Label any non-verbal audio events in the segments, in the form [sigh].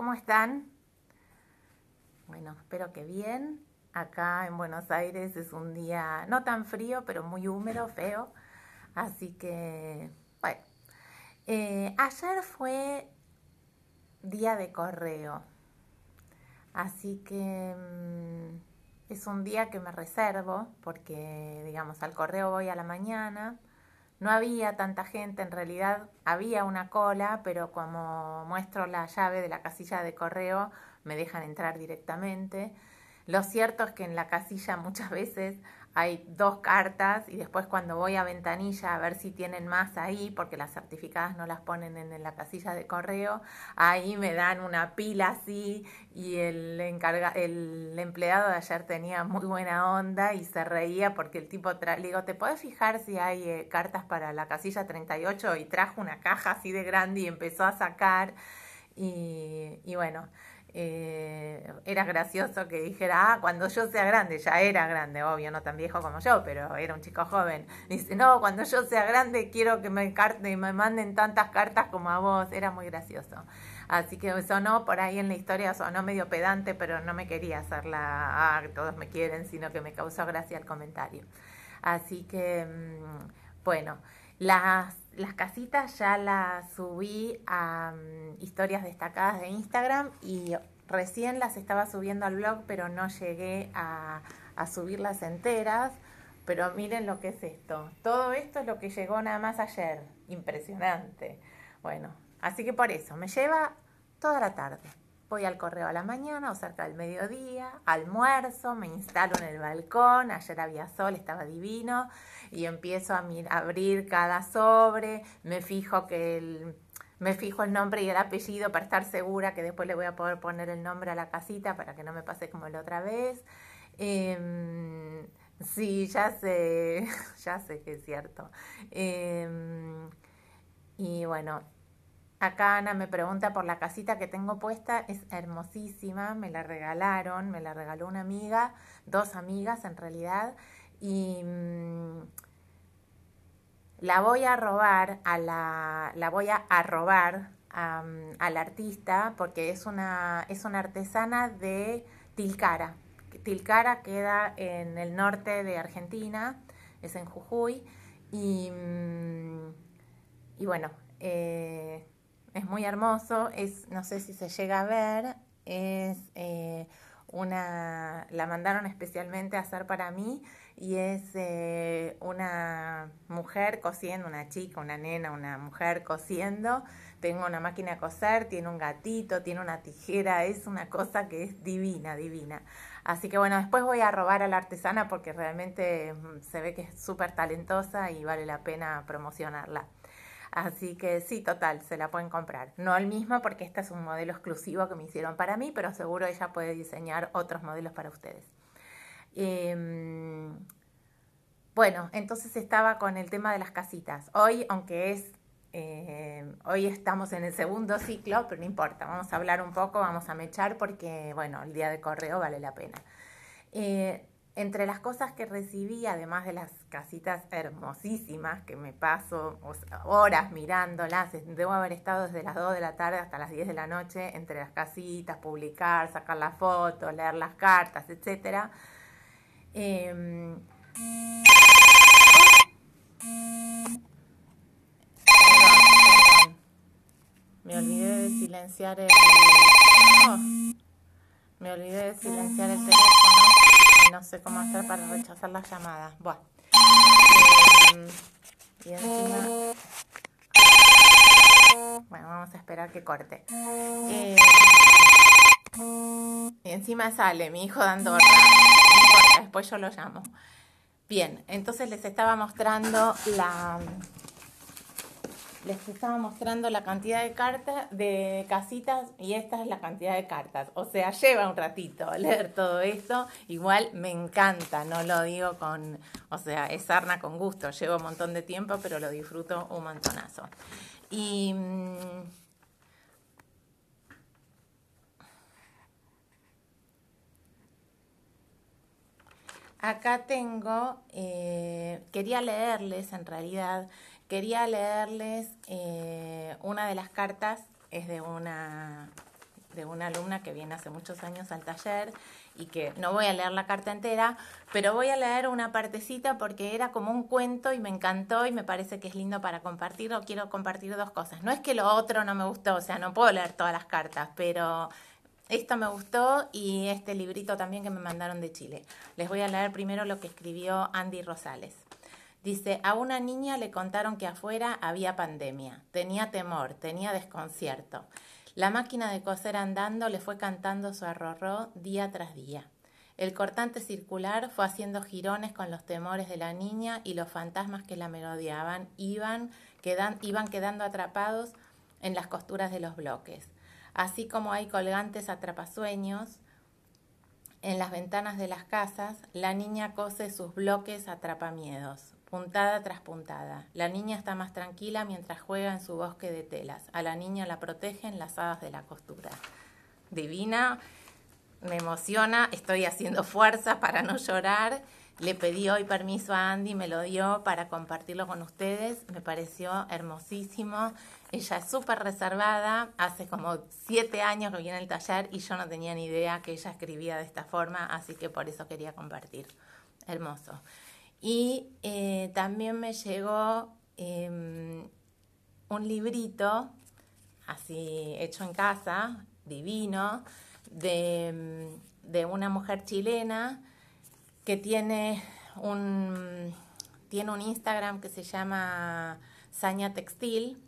¿Cómo están? Bueno, espero que bien. Acá en Buenos Aires es un día no tan frío, pero muy húmedo, feo. Así que, bueno. Eh, ayer fue día de correo. Así que mm, es un día que me reservo porque, digamos, al correo voy a la mañana no había tanta gente, en realidad había una cola, pero como muestro la llave de la casilla de correo, me dejan entrar directamente. Lo cierto es que en la casilla muchas [laughs] veces hay dos cartas y después cuando voy a ventanilla a ver si tienen más ahí, porque las certificadas no las ponen en, la casilla de correo, ahí me dan una pila así y el, encarga, el empleado de ayer tenía muy buena onda y se reía porque el tipo, le digo, ¿te puedes fijar si hay eh, cartas para la casilla 38? Y trajo una caja así de grande y empezó a sacar y bueno eh, era gracioso que dijera, ah, cuando yo sea grande, ya era grande, obvio, no tan viejo como yo, pero era un chico joven. Dice, no, cuando yo sea grande quiero que me, y me manden tantas cartas como a vos, era muy gracioso. Así que sonó por ahí en la historia, sonó medio pedante, pero no me quería hacer la, ah, todos me quieren, sino que me causó gracia el comentario. Así que, mm, bueno, las las casitas ya las subí a mm, historias destacadas de Instagram y recién las estaba subiendo al blog, pero no llegué a, a subirlas enteras. Pero miren lo que es esto. Todo esto es lo que llegó nada más ayer. Impresionante. Bueno, así que por eso, me lleva toda la tarde. Voy al correo a la mañana o cerca del mediodía, almuerzo, me instalo en el balcón, ayer había sol, estaba divino, y empiezo a, abrir cada sobre, me fijo que el me fijo el nombre y el apellido para estar segura que después le voy a poder poner el nombre a la casita para que no me pase como la otra vez. Em, sí, ya sé, [laughs] ya sé que es cierto. Em, y bueno, Acá Ana me pregunta por la casita que tengo puesta, es hermosísima, me la regalaron, me la regaló una amiga, dos amigas en realidad, y mm, la voy a robar a la, la voy a robar al artista porque es una, es una artesana de Tilcara. Tilcara queda en el norte de Argentina, es en Jujuy, y, mm, y bueno, eh, es muy hermoso, es, no sé si se llega a ver, es eh, una, la mandaron especialmente a hacer para mí y es eh, una mujer cosiendo, una chica, una nena, una mujer cosiendo. Tengo una máquina a coser, tiene un gatito, tiene una tijera, es una cosa que es divina, divina. Así que bueno, después voy a robar a la artesana porque realmente mm, se ve que es súper talentosa y vale la pena promocionarla. Así que sí, total, se la pueden comprar. No el mismo porque este es un modelo exclusivo que me hicieron para mí, pero seguro ella puede diseñar otros modelos para ustedes. Em, bueno, entonces estaba con el tema de las casitas. Hoy, aunque es, eh, hoy estamos en el segundo ciclo, pero no importa, vamos a hablar un poco, vamos a mechar porque, bueno, el día de correo vale la pena. Eh, entre las cosas que recibí, además de las casitas hermosísimas que me paso horas mirándolas, debo haber estado desde las 2 de la tarde hasta las 10 de la noche entre las casitas, publicar, sacar las fotos, leer las cartas, etc. Eh... Em, me olvidé de silenciar el... Oh, me olvidé de silenciar el teléfono no sé cómo hacer para rechazar las llamadas. Bueno. Eh, bueno, vamos a esperar que corte. Eh, y encima sale mi hijo de Andorra No importa, después yo lo llamo. Bien, entonces les estaba mostrando la, les estaba mostrando la cantidad de cartas, de casitas y esta es la cantidad de cartas. O sea, lleva un ratito leer todo esto. Igual me encanta, no lo digo con, o sea, es sarna con gusto. Llevo un montón de tiempo, pero lo disfruto un montonazo. Y mm, Acá tengo, eh, quería leerles en realidad Quería leerles eh, una de las cartas, es de una, de una alumna que viene hace muchos años al taller y que no voy a leer la carta entera, pero voy a leer una partecita porque era como un cuento y me encantó y me parece que es lindo para compartirlo. Quiero compartir dos cosas. No es que lo otro no me gustó, o sea, no puedo leer todas las cartas, pero esto me gustó y este librito también que me mandaron de Chile. Les voy a leer primero lo que escribió Andy Rosales. Dice, a una niña le contaron que afuera había pandemia. Tenía temor, tenía desconcierto. La máquina de coser andando le fue cantando su arrorró día tras día. El cortante circular fue haciendo girones con los temores de la niña y los fantasmas que la merodeaban iban, iban quedando atrapados en las costuras de los bloques. Así como hay colgantes atrapasueños, en las ventanas de las casas, la niña cose sus bloques atrapamiedos, puntada tras puntada. La niña está más tranquila mientras juega en su bosque de telas. A la niña la protegen las hadas de la costura. Divina, me emociona, estoy haciendo fuerza para no llorar. Le pedí hoy permiso a Andy, me lo dio para compartirlo con ustedes. Me pareció hermosísimo. Ella es súper reservada. Hace como siete años que viene al taller y yo no tenía ni idea que ella escribía de esta forma, así que por eso quería compartir. Hermoso. Y eh, también me llegó em, un librito, así hecho en casa, divino, de, mm, de una mujer chilena que tiene un, tiene un Instagram que se llama Saña Textil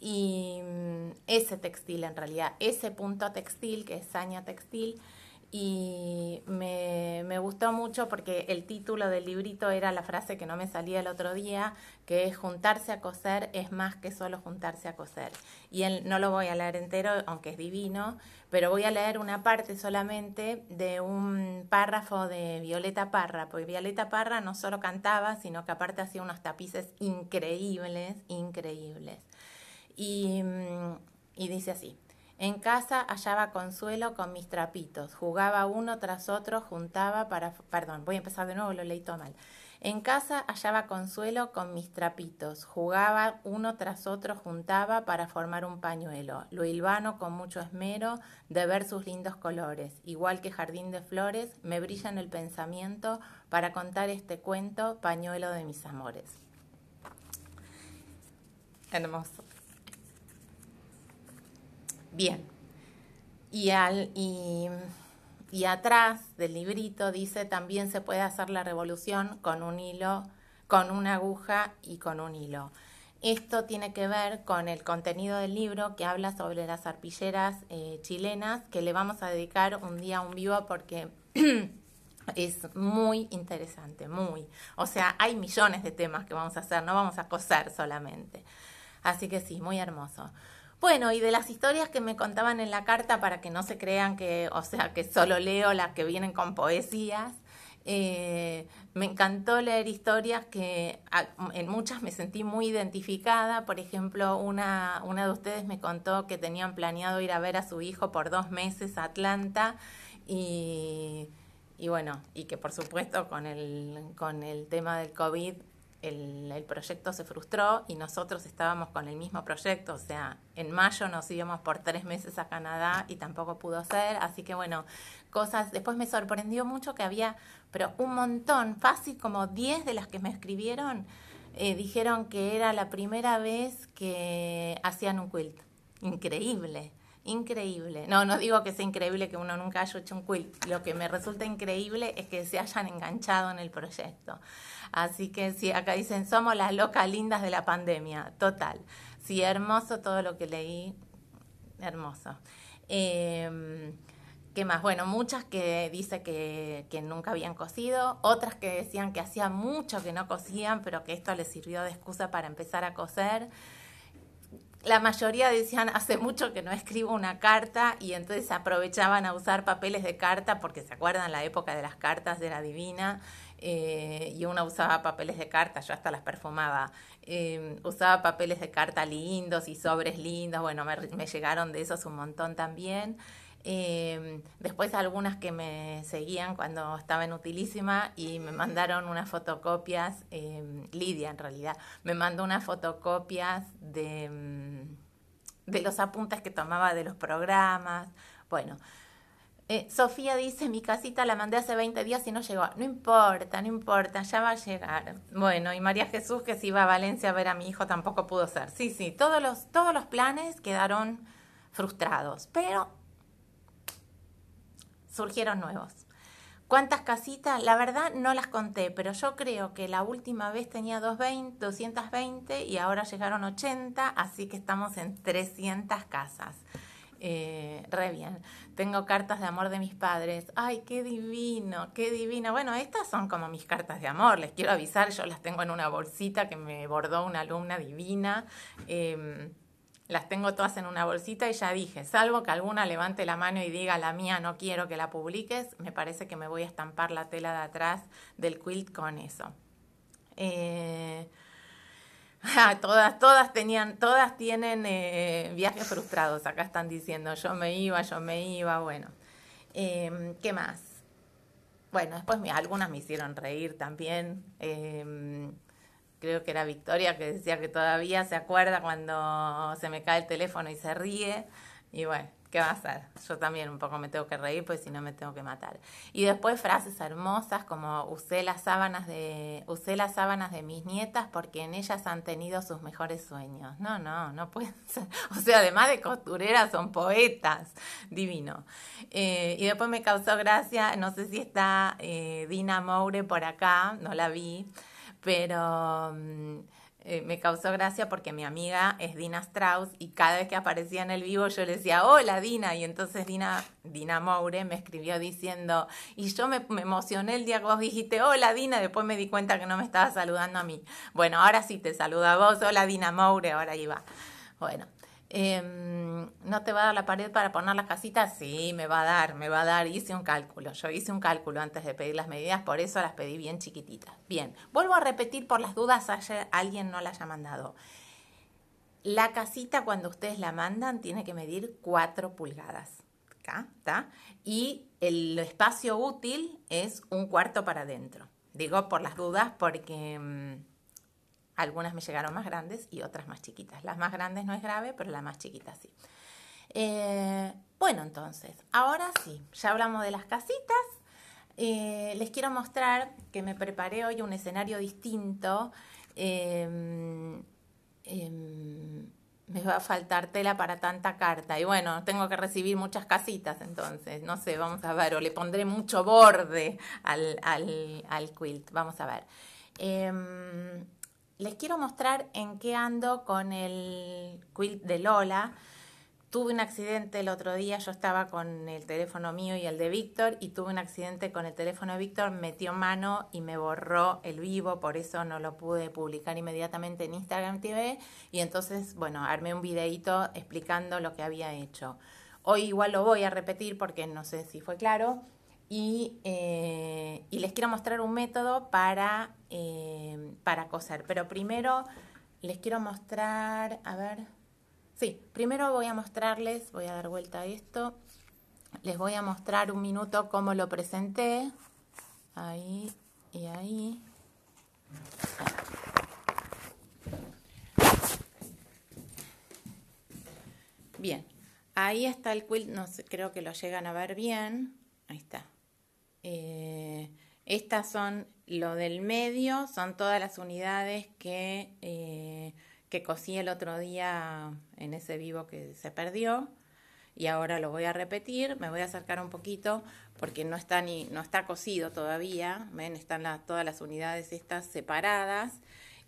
y mm, ese textil en realidad, ese punto textil que es Saña Textil, y me, gustó mucho porque el título del librito era la frase que no me salía el otro día, que es juntarse a coser es más que solo juntarse a coser. Y él, no lo voy a leer entero, aunque es divino, pero voy a leer una parte solamente de un párrafo de Violeta Parra, porque Violeta Parra no solo cantaba, sino que aparte hacía unos tapices increíbles, increíbles. y mm, dice así. En casa hallaba consuelo con mis trapitos, jugaba uno tras otro, juntaba para... Perdón, voy a empezar de nuevo, lo leí mal. En casa hallaba consuelo con mis trapitos, jugaba uno tras otro, juntaba para formar un pañuelo, lo hilvano con mucho esmero de ver sus lindos colores, igual que jardín de flores, me brilla en el pensamiento para contar este cuento, pañuelo de mis amores. Hermoso. Bien. Y, al, y, atrás del librito dice también se puede hacer la revolución con un hilo, con una aguja y con un hilo. Esto tiene que ver con el contenido del libro que habla sobre las arpilleras eh, chilenas, que le vamos a dedicar un día a un vivo porque [clears throat] es muy interesante, muy. O sea, hay millones de temas que vamos a hacer, no vamos a coser solamente. Así que sí, muy hermoso. Bueno, y de las historias que me contaban en la carta, para que no se crean que, o sea, que solo leo las que vienen con poesías, eh, me encantó leer historias que en muchas me sentí muy identificada. Por ejemplo, una, una de ustedes me contó que tenían planeado ir a ver a su hijo por dos meses a Atlanta y, y bueno, y que por supuesto con el, con el tema del COVID el, proyecto se frustró y nosotros estábamos con el mismo proyecto, o sea, en mayo nos íbamos por tres meses a Canadá y tampoco pudo ser, así que bueno, cosas, después me sorprendió mucho que había, pero un montón, fácil como 10 de las que me escribieron, eh, dijeron que era la primera vez que hacían un quilt, increíble. Increíble. No, no digo que sea increíble que uno nunca haya hecho un quilt. Lo que me resulta increíble es que se hayan enganchado en el proyecto. Así que si acá dicen, somos las locas lindas de la pandemia. Total. Sí, hermoso todo lo que leí. Hermoso. Eh, ¿Qué más? Bueno, muchas que dice que, que, nunca habían cosido, otras que decían que hacía mucho que no cosían, pero que esto les sirvió de excusa para empezar a coser la mayoría decían hace mucho que no escribo una carta y entonces aprovechaban a usar papeles de carta porque se acuerdan la época de las cartas de la divina eh, y uno usaba papeles de carta, yo hasta las perfumaba, em, usaba papeles de carta lindos y sobres lindos, bueno, me, me llegaron de esos un montón también. Em, después algunas que me seguían cuando estaba en Utilísima y me mandaron unas fotocopias, em, Lidia en realidad, me mandó unas fotocopias de, em, de los apuntes que tomaba de los programas. Bueno, eh, Sofía dice, mi casita la mandé hace 20 días y no llegó. No importa, no importa, ya va a llegar. Bueno, y María Jesús que se iba a Valencia a ver a mi hijo tampoco pudo ser. Sí, sí, todos los, todos los planes quedaron frustrados, pero surgieron nuevos. ¿Cuántas casitas? La verdad no las conté, pero yo creo que la última vez tenía 220, 220 y ahora llegaron 80, así que estamos en 300 casas. Eh, re bien. Tengo cartas de amor de mis padres. Ay, qué divino, qué divino. Bueno, estas son como mis cartas de amor. Les quiero avisar, yo las tengo en una bolsita que me bordó una alumna divina. Em, las tengo todas en una bolsita y ya dije, salvo que alguna levante la mano y diga, la mía no quiero que la publiques, me parece que me voy a estampar la tela de atrás del quilt con eso. Eh, [laughs] ah, todas, todas tenían, todas tienen eh, viajes frustrados, acá están diciendo, yo me iba, yo me iba, bueno. Em, ¿Qué más? Bueno, después me, algunas me hicieron reír también. Em, creo que era Victoria, que decía que todavía se acuerda cuando se me cae el teléfono y se ríe. Y bueno, ¿qué va a hacer? Yo también un poco me tengo que reír, pues si no me tengo que matar. Y después frases hermosas como usé las sábanas de usé las sábanas de mis nietas porque en ellas han tenido sus mejores sueños. No, no, no pueden [laughs] ser. O sea, además de costureras son poetas, divino. Eh, y después me causó gracia, no sé si está eh, Dina Moure por acá, no la vi pero mm, eh, me causó gracia porque mi amiga es Dina Strauss y cada vez que aparecía en el vivo yo le decía, hola Dina, y entonces Dina, Dina Moure me escribió diciendo, y yo me, emocioné el día que vos dijiste, hola Dina, después me di cuenta que no me estaba saludando a mí. Bueno, ahora sí te saluda a vos, hola Dina Moure, ahora iba. Bueno, Em, ¿no te va a dar la pared para poner las casitas? Sí, me va a dar, me va a dar. Hice un cálculo. Yo hice un cálculo antes de pedir las medidas, por eso las pedí bien chiquititas. Bien, vuelvo a repetir por las dudas, ayer alguien no las haya mandado. La casita cuando ustedes la mandan tiene que medir 4 pulgadas. Y el espacio útil es un cuarto para adentro. Digo por las dudas porque em, algunas me llegaron más grandes y otras más chiquitas. Las más grandes no es grave, pero las más chiquitas sí. Eh, bueno, entonces, ahora sí, ya hablamos de las casitas. Eh, les quiero mostrar que me preparé hoy un escenario distinto. Em, em, me va a faltar tela para tanta carta. Y bueno, tengo que recibir muchas casitas entonces. No sé, vamos a ver. O le pondré mucho borde al, al quilt. Vamos a ver. Em, les quiero mostrar en qué ando con el quilt de Lola. Tuve un accidente el otro día, yo estaba con el teléfono mío y el de Víctor y tuve un accidente con el teléfono de Víctor, metió mano y me borró el vivo, por eso no lo pude publicar inmediatamente en Instagram TV y entonces, bueno, armé un videíto explicando lo que había hecho. Hoy igual lo voy a repetir porque no sé si fue claro, eh, y, les quiero mostrar un método para, eh, para coser. Pero primero les quiero mostrar, a ver, sí, primero voy a mostrarles, voy a dar vuelta a esto, les voy a mostrar un minuto cómo lo presenté, ahí y ahí. Bien, ahí está el quilt, no creo que lo llegan a ver bien, ahí está. Eh, estas son lo del medio, son todas las unidades que, eh, que cosí el otro día en ese vivo que se perdió. Y ahora lo voy a repetir, me voy a acercar un poquito porque no está, ni, no está cosido todavía, ¿ven? Están todas las unidades estas separadas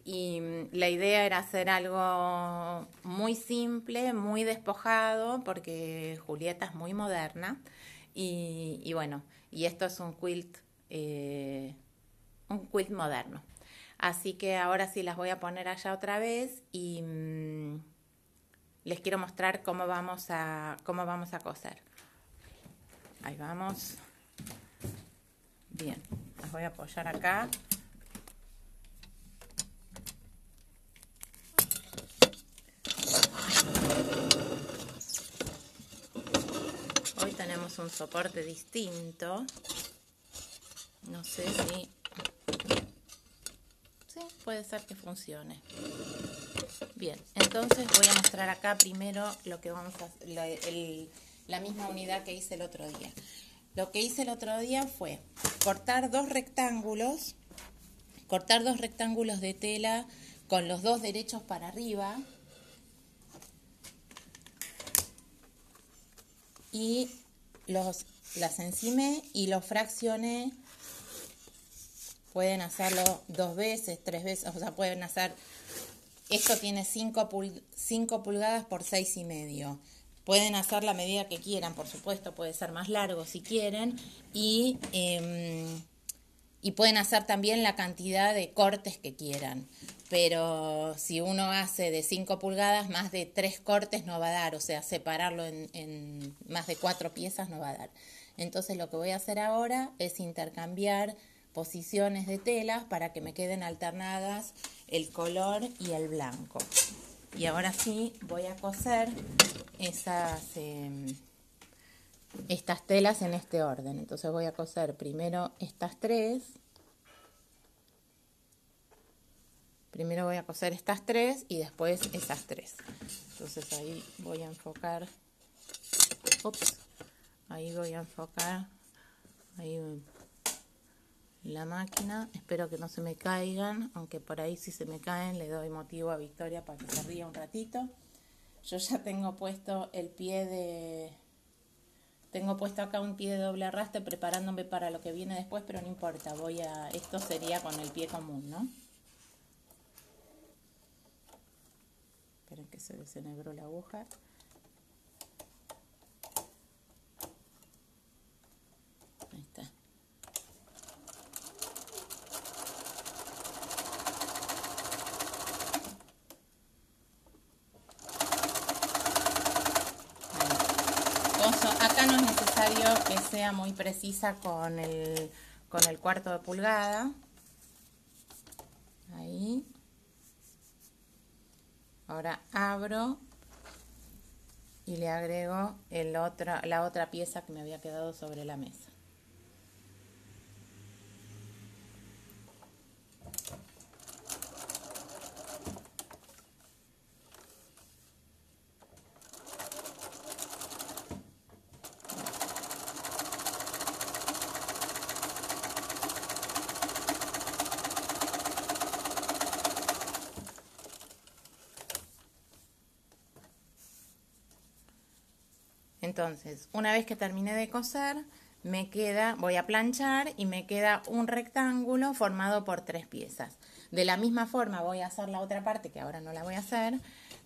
y mm, la idea era hacer algo muy simple, muy despojado, porque Julieta es muy moderna y bueno, y esto es un quilt, eh, un quilt moderno. Así que ahora sí las voy a poner allá otra vez y mm, les quiero mostrar cómo vamos a, cómo vamos a coser. Ahí vamos. Bien, las voy a apoyar acá tenemos un soporte distinto. No sé si... puede ser que funcione. Bien, entonces voy a mostrar acá primero lo que vamos a... la misma unidad que hice el otro día. Lo que hice el otro día fue cortar dos rectángulos, cortar dos rectángulos de tela con los dos derechos para arriba, y los, las encimé y los fraccioné. Pueden hacerlo dos veces, tres veces, o sea, pueden hacer... Esto tiene 5 pulgadas por seis y medio. Pueden hacer la medida que quieran, por supuesto, puede ser más largo si quieren. Y... Em, y pueden hacer también la cantidad de cortes que quieran. Pero si uno hace de 5 pulgadas, más de 3 cortes no va a dar, o sea, separarlo en, más de 4 piezas no va a dar. Entonces lo que voy a hacer ahora es intercambiar posiciones de telas para que me queden alternadas el color y el blanco. Y ahora sí voy a coser esas... Em, estas telas en este orden. Entonces voy a coser primero estas tres. Primero voy a coser estas tres y después estas tres. Entonces ahí voy a enfocar. ahí voy a enfocar. Ahí la máquina. Espero que no se me caigan, aunque por ahí si se me caen le doy motivo a Victoria para que se ría un ratito. Yo ya tengo puesto el pie de tengo puesto acá un pie de doble arrastre preparándome para lo que viene después, pero no importa, voy a esto sería con el pie común, ¿no? Esperen que se desenebró la aguja. Ahí está. sea muy precisa con el, con el cuarto de pulgada. Ahora abro y le agrego el otro, la otra pieza que me había quedado sobre la mesa. Entonces, una vez que terminé de coser, me queda, voy a planchar y me queda un rectángulo formado por tres piezas. De la misma forma voy a hacer la otra parte, que ahora no la voy a hacer.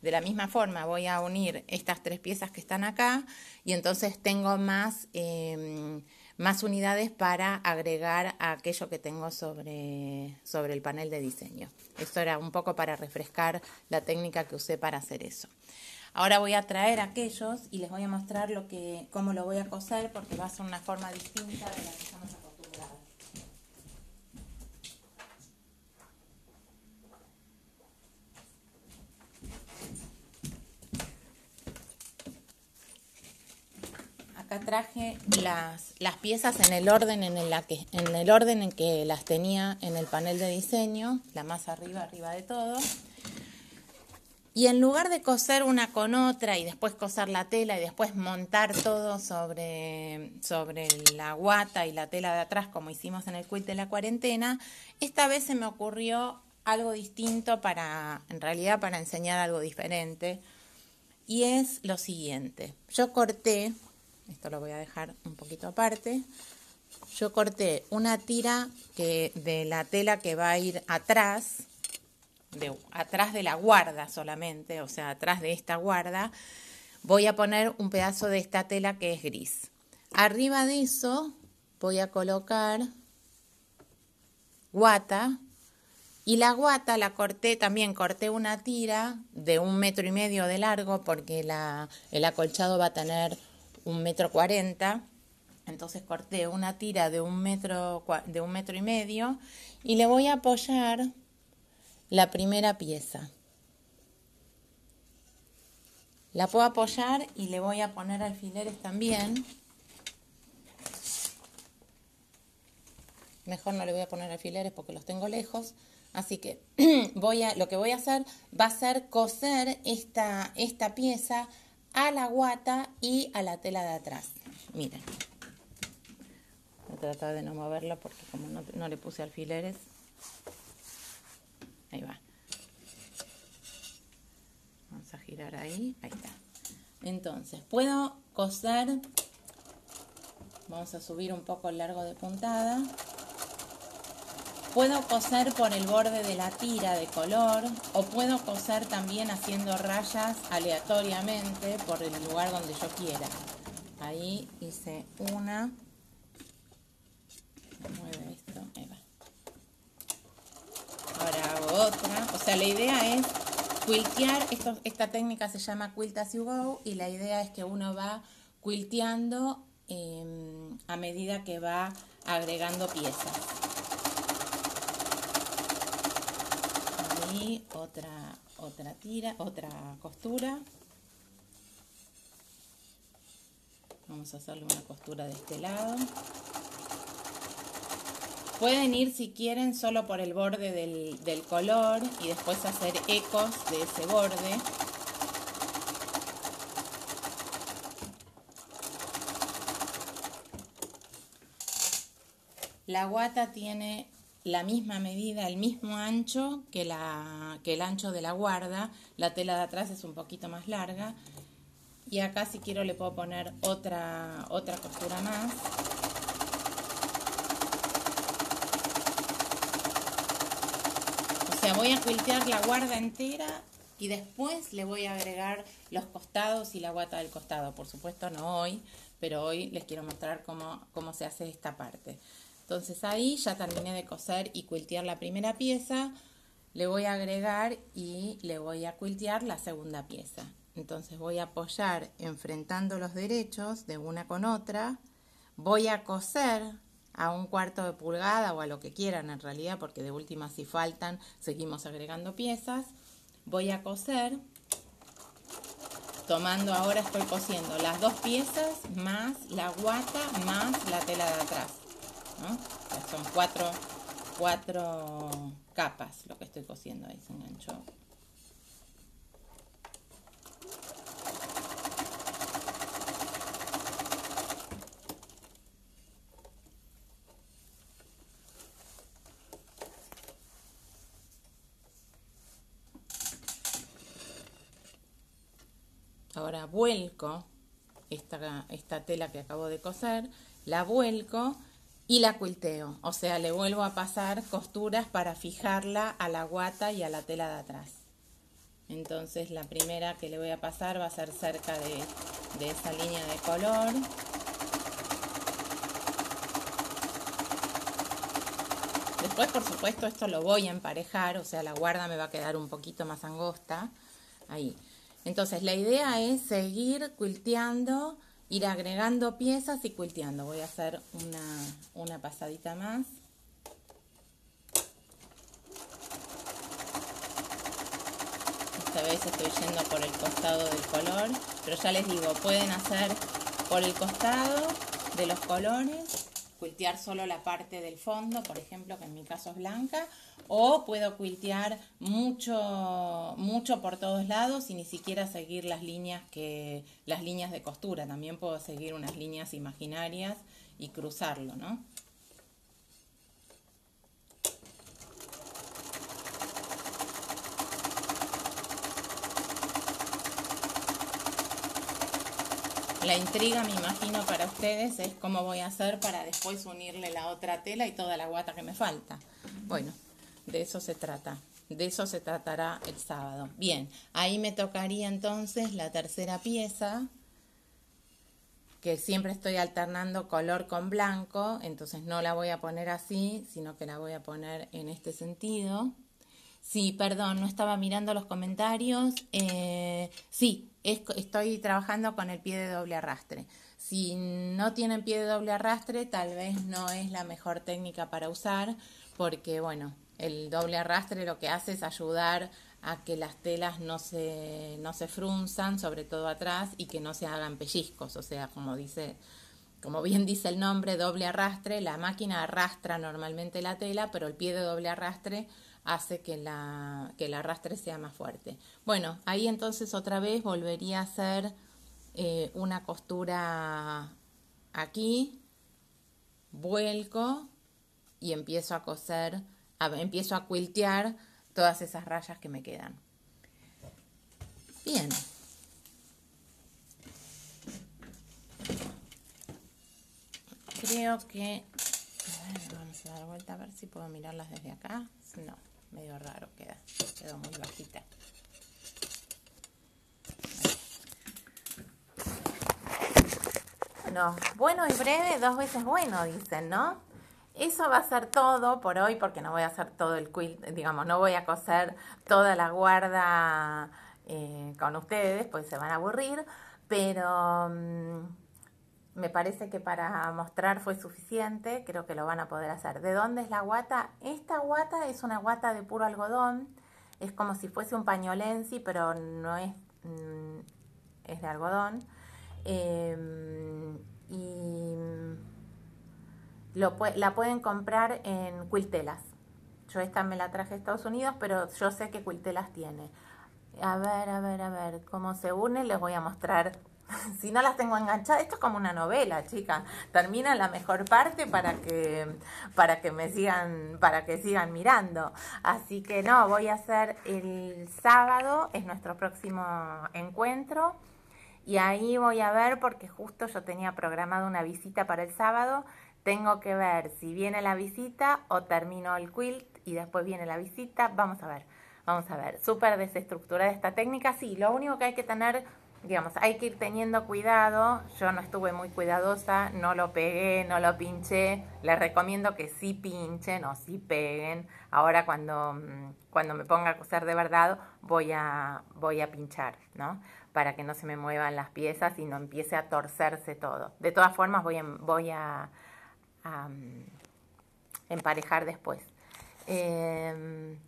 De la misma forma voy a unir estas tres piezas que están acá y entonces tengo más, em, más unidades para agregar a aquello que tengo sobre, sobre el panel de diseño. Esto era un poco para refrescar la técnica que usé para hacer eso. Ahora voy a traer aquellos y les voy a mostrar lo que, cómo lo voy a coser porque va a ser una forma distinta de la que estamos acostumbrados. Acá traje las, las piezas en el orden en en el orden en que las tenía en el panel de diseño, la más arriba, arriba de todo. Y en lugar de coser una con otra y después coser la tela y después montar todo sobre, sobre la guata y la tela de atrás como hicimos en el quit de la cuarentena, esta vez se me ocurrió algo distinto para, en realidad para enseñar algo diferente. Y es lo siguiente, yo corté, esto lo voy a dejar un poquito aparte, yo corté una tira de la tela que va a ir atrás atrás de la guarda solamente, o sea, atrás de esta guarda, voy a poner un pedazo de esta tela que es gris. Arriba de eso voy a colocar guata y la guata la corté también, corté una tira de un metro y medio de largo porque el acolchado va a tener un metro cuarenta. Entonces corté una tira de un metro, de un metro y medio y le voy a apoyar la primera pieza. La puedo apoyar y le voy a poner alfileres también. Mejor no le voy a poner alfileres porque los tengo lejos. Así que [clears throat] voy a, lo que voy a hacer va a ser coser esta, esta pieza a la guata y a la tela de atrás. Miren. Voy a tratar de no moverla porque como no le puse alfileres, Ahí va. Vamos a girar ahí. Ahí está. Entonces, puedo coser. Vamos a subir un poco el largo de puntada. Puedo coser por el borde de la tira de color o puedo coser también haciendo rayas aleatoriamente por el lugar donde yo quiera. Ahí hice una. la idea es quiltear, esta técnica se llama quilt as you go y la idea es que uno va quilteando em, a medida que va agregando piezas. y otra, otra tira, otra costura. Vamos a hacerle una costura de este lado. Pueden ir si quieren solo por el borde del, color y después hacer ecos de ese borde. La guata tiene la misma medida, el mismo ancho que, que el ancho de la guarda. La tela de atrás es un poquito más larga. Y acá si quiero le puedo poner otra, otra costura más. sea, voy a cuiltear la guarda entera y después le voy a agregar los costados y la guata del costado. Por supuesto no hoy, pero hoy les quiero mostrar cómo, cómo se hace esta parte. Entonces ahí ya terminé de coser y cuiltear la primera pieza. Le voy a agregar y le voy a cuiltear la segunda pieza. Entonces voy a apoyar enfrentando los derechos de una con otra. Voy a coser a un cuarto de pulgada o a lo que quieran en realidad, porque de última si faltan seguimos agregando piezas. Voy a coser, tomando ahora estoy cosiendo las dos piezas más la guata más la tela de atrás. son cuatro, cuatro capas lo que estoy cosiendo ahí, se enganchó Ahora vuelco esta, esta tela que acabo de coser, la vuelco y la cuilteo, o sea, le vuelvo a pasar costuras para fijarla a la guata y a la tela de atrás. Entonces la primera que le voy a pasar va a ser cerca de, de esa línea de color. Después, por supuesto, esto lo voy a emparejar, o sea, la guarda me va a quedar un poquito más angosta. Ahí. Entonces la idea es seguir quilteando, ir agregando piezas y culteando. Voy a hacer una, una pasadita más. Esta vez estoy yendo por el costado del color, pero ya les digo, pueden hacer por el costado de los colores quiltear solo la parte del fondo, por ejemplo, que en mi caso es blanca, o puedo quiltear mucho, mucho por todos lados y ni siquiera seguir las líneas, que, las líneas de costura. También puedo seguir unas líneas imaginarias y cruzarlo, ¿no? la intriga, me imagino, para ustedes es cómo voy a hacer para después unirle la otra tela y toda la guata que me falta. Bueno, de eso se trata. De eso se tratará el sábado. Bien, ahí me tocaría entonces la tercera pieza, que siempre estoy alternando color con blanco, entonces no la voy a poner así, sino que la voy a poner en este sentido. Sí, perdón, no estaba mirando los comentarios. Eh, sí, estoy trabajando con el pie de doble arrastre. Si no tienen pie de doble arrastre, tal vez no es la mejor técnica para usar, porque bueno, el doble arrastre lo que hace es ayudar a que las telas no se, no se frunzan, sobre todo atrás, y que no se hagan pellizcos. O sea, como dice, como bien dice el nombre, doble arrastre, la máquina arrastra normalmente la tela, pero el pie de doble arrastre hace que, la, que el arrastre sea más fuerte. Bueno, ahí entonces otra vez volvería a hacer eh, una costura aquí, vuelco y empiezo a coser, empiezo a quiltear todas esas rayas que me quedan. Bien. Creo que... vamos a dar vuelta a ver si puedo mirarlas desde acá. No medio raro queda, quedó muy bajita. Bueno, bueno y breve, dos veces bueno, dicen, ¿no? Eso va a ser todo por hoy porque no voy a hacer todo el quilt, digamos, no voy a coser toda la guarda eh, con ustedes, pues se van a aburrir, pero... Mm, me parece que para mostrar fue suficiente, creo que lo van a poder hacer. ¿De dónde es la guata? Esta guata es una guata de puro algodón, es como si fuese un pañolensi, pero no es, mm, es de algodón. Em, y lo, la pueden comprar en cuiltelas Yo esta me la traje a Estados Unidos, pero yo sé que Quiltelas tiene. A ver, a ver, a ver, cómo se une, les voy a mostrar [laughs] si no las tengo enganchadas, esto es como una novela, chicas. Termina la mejor parte para que, para que me sigan, para que sigan mirando. Así que no, voy a hacer el sábado, es nuestro próximo encuentro. Y ahí voy a ver, porque justo yo tenía programado una visita para el sábado. Tengo que ver si viene la visita o termino el quilt y después viene la visita. Vamos a ver, vamos a ver. Súper desestructurada esta técnica. Sí, lo único que hay que tener digamos, hay que ir teniendo cuidado. Yo no estuve muy cuidadosa, no lo pegué, no lo pinché. Les recomiendo que sí pinchen o sí peguen. Ahora cuando, mm, cuando me ponga a coser de verdad voy a, voy a pinchar, ¿no? Para que no se me muevan las piezas y no empiece a torcerse todo. De todas formas voy a, voy a, mm, emparejar después. Em,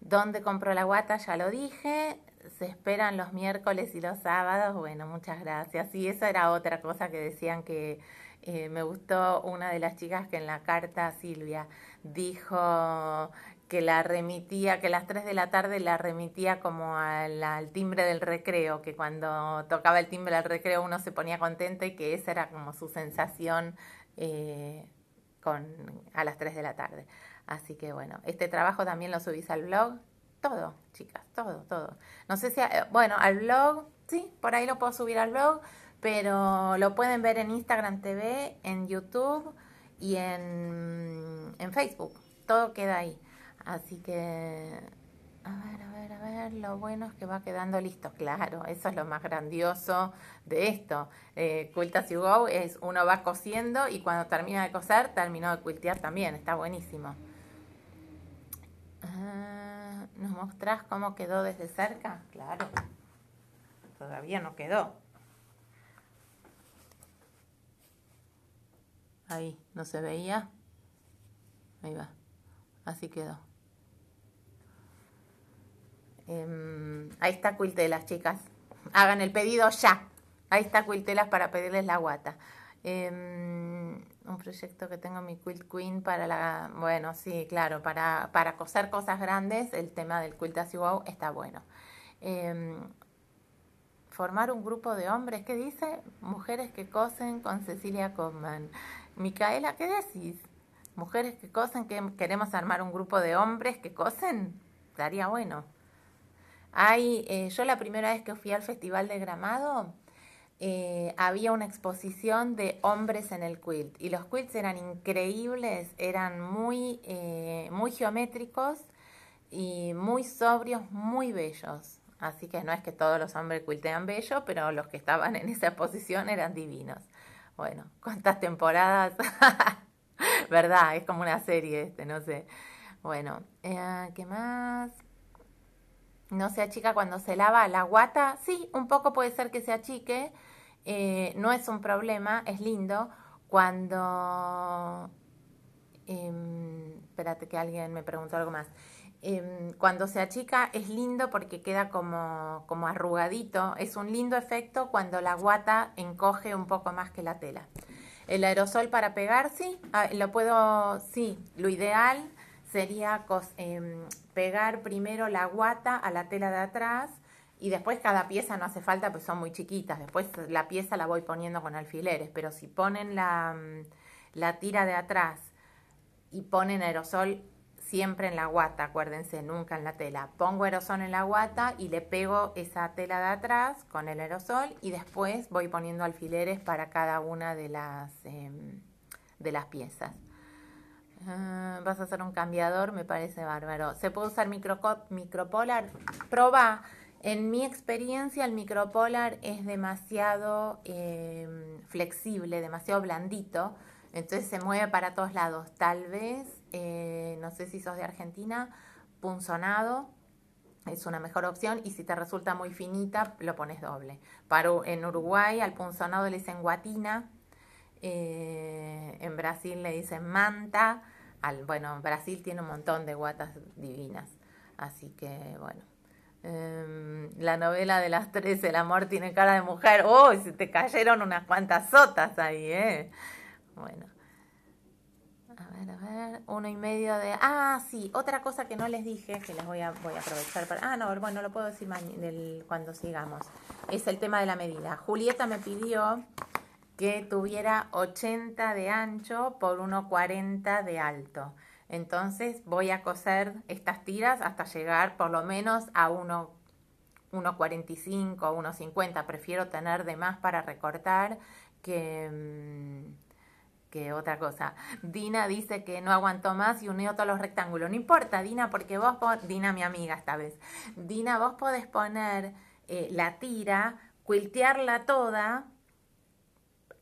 ¿Dónde compró la guata? Ya lo dije se esperan los miércoles y los sábados. Bueno, muchas gracias. Y esa era otra cosa que decían que eh, me gustó una de las chicas que en la carta Silvia dijo que la remitía, que a las 3 de la tarde la remitía como al, timbre del recreo, que cuando tocaba el timbre del recreo uno se ponía contento y que esa era como su sensación eh, con, a las 3 de la tarde. Así que bueno, este trabajo también lo subís al blog. Todo, chicas, todo, todo. No sé si, eh, bueno, al blog, sí, por ahí lo puedo subir al blog, pero lo pueden ver en Instagram TV, en YouTube y en, Facebook. Todo queda ahí. Así que, a ver, a ver, a ver, lo bueno es que va quedando listo. Claro, eso es lo más grandioso de esto. Eh, quilt as you go es uno va cosiendo y cuando termina de coser, terminó de quiltear también. Está buenísimo. Ah. ¿Nos mostrás cómo quedó desde cerca? Claro, todavía no quedó. Ahí, ¿no se veía? Ahí va, así quedó. Em, ahí está Cuiltelas, chicas. Hagan el pedido ya. Ahí está Cuiltelas para pedirles la guata. Em, un proyecto que tengo mi Quilt Queen para la. Bueno, sí, claro, para, para coser cosas grandes, el tema del Quilt As está bueno. Em, formar un grupo de hombres, ¿qué dice? Mujeres que cosen con Cecilia Kaufman. Micaela, ¿qué decís? Mujeres que cosen, que queremos armar un grupo de hombres que cosen, estaría bueno. Hay, eh, yo la primera vez que fui al Festival de Gramado, eh, había una exposición de hombres en el quilt y los quilts eran increíbles, eran muy, eh, muy geométricos y muy sobrios, muy bellos. Así que no es que todos los hombres quiltean bello, pero los que estaban en esa exposición eran divinos. Bueno, [laughs] ¿cuántas temporadas? [laughs] ¿Verdad? Es como una serie este, no sé. Bueno, eh, ¿qué más? No se achica cuando se lava la guata. Sí, un poco puede ser que se achique, eh, no es un problema, es lindo cuando... Em, espérate que alguien me preguntó algo más. Em, cuando se achica es lindo porque queda como, como arrugadito. Es un lindo efecto cuando la guata encoge un poco más que la tela. El aerosol para pegar, sí, ah, lo puedo, sí, lo ideal sería em, pegar primero la guata a la tela de atrás y después cada pieza no hace falta, pues son muy chiquitas. Después la pieza la voy poniendo con alfileres, pero si ponen la, mm, la tira de atrás y ponen aerosol siempre en la guata, acuérdense, nunca en la tela. Pongo aerosol en la guata y le pego esa tela de atrás con el aerosol y después voy poniendo alfileres para cada una de las, em, de las piezas. Ah, vas a hacer un cambiador, me parece bárbaro. ¿Se puede usar micropolar? Proba. En mi experiencia, el micropolar es demasiado em, flexible, demasiado blandito, entonces se mueve para todos lados. Tal vez, eh, no sé si sos de Argentina, punzonado es una mejor opción y si te resulta muy finita, lo pones doble. Para, en Uruguay al punzonado le dicen guatina, eh, en Brasil le dicen manta, al, bueno, Brasil tiene un montón de guatas divinas, así que bueno Em, la novela de las tres, El amor tiene cara de mujer. ¡Oh! Se te cayeron unas cuantas sotas ahí, ¿eh? Bueno. A ver, a ver. Uno y medio de. Ah, sí. Otra cosa que no les dije, que les voy a, voy a aprovechar para. Ah, no, bueno, lo puedo decir cuando sigamos. Es el tema de la medida. Julieta me pidió que tuviera 80 de ancho por 1,40 de alto. Entonces voy a coser estas tiras hasta llegar por lo menos a 1,45, 1,50. Prefiero tener de más para recortar que, mm, que otra cosa. Dina dice que no aguantó más y unió todos los rectángulos. No importa, Dina, porque vos, Dina mi amiga esta vez, Dina, vos podés poner eh, la tira, quiltearla toda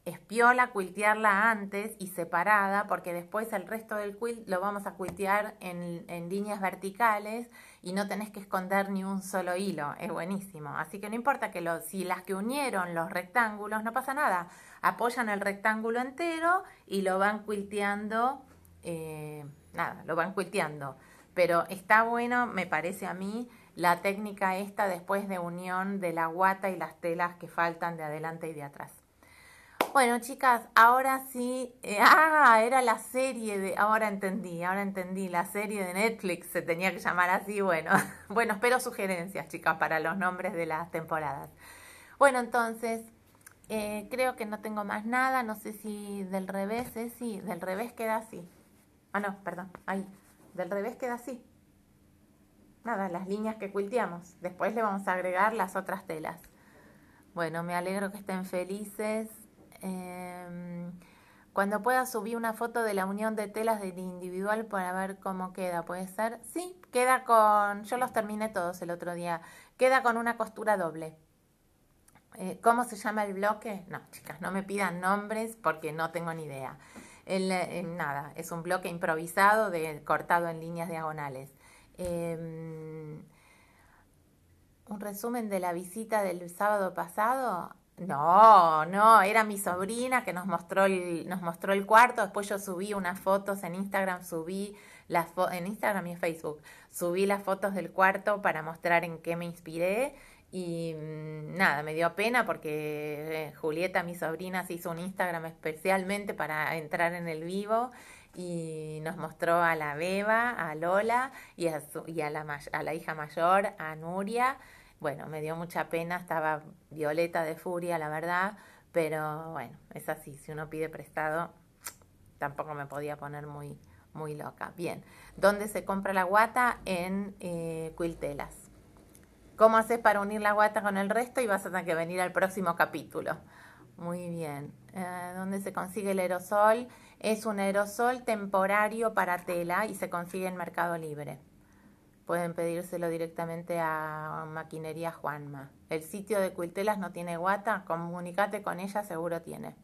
es piola antes y separada porque después el resto del quilt lo vamos a quiltear en, líneas verticales y no tenés que esconder ni un solo hilo, es buenísimo. Así que no importa que lo, si las que unieron los rectángulos, no pasa nada, apoyan el rectángulo entero y lo van quilteando, eh, nada, lo van quilteando. Pero está bueno, me parece a mí, la técnica esta después de unión de la guata y las telas que faltan de adelante y de atrás. Bueno, chicas, ahora sí. Eh, [laughs] ah, era la serie de. Ahora entendí, ahora entendí. La serie de Netflix se tenía que llamar así. Bueno, [laughs] bueno, espero sugerencias, chicas, para los nombres de las temporadas. Bueno, entonces, eh, creo que no tengo más nada. No sé si del revés es sí. Del revés queda así. Ah, no, perdón. Ahí. Del revés queda así. Nada, las líneas que cuilteamos. Después le vamos a agregar las otras telas. Bueno, me alegro que estén felices. Em, cuando pueda subir una foto de la unión de telas del individual para ver cómo queda, ¿puede ser? Sí, queda con, yo los terminé todos el otro día, queda con una costura doble. Eh, ¿Cómo se llama el bloque? No, chicas, no me pidan nombres porque no tengo ni idea. Eh, nada, es un bloque improvisado de, cortado en líneas diagonales. Em, un resumen de la visita del sábado pasado. No, no, era mi sobrina que nos mostró el, nos mostró el cuarto, después yo subí unas fotos en Instagram, subí las en Instagram y Facebook, subí las fotos del cuarto para mostrar en qué me inspiré y mm, nada, me dio pena porque eh, Julieta, mi sobrina, se hizo un Instagram especialmente para entrar en el vivo y nos mostró a la Beba, a Lola y a, y a, la, a la hija mayor, a Nuria bueno, me dio mucha pena, estaba violeta de furia, la verdad, pero bueno, es así, si uno pide prestado, tampoco me podía poner muy, muy loca. Bien, ¿dónde se compra la guata? En Quiltelas. Eh, ¿Cómo haces para unir la guata con el resto? Y vas a tener que venir al próximo capítulo. Muy bien. Eh, ¿Dónde se consigue el aerosol? Es un aerosol temporario para tela y se consigue en Mercado Libre pueden pedírselo directamente a Maquinería Juanma. El sitio de Cuiltelas no tiene guata, comunícate con ella, seguro tiene.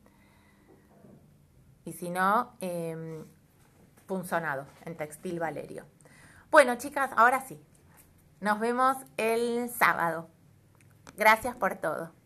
Y si no, em, punzonado en Textil Valerio. Bueno, chicas, ahora sí. Nos vemos el sábado. Gracias por todo.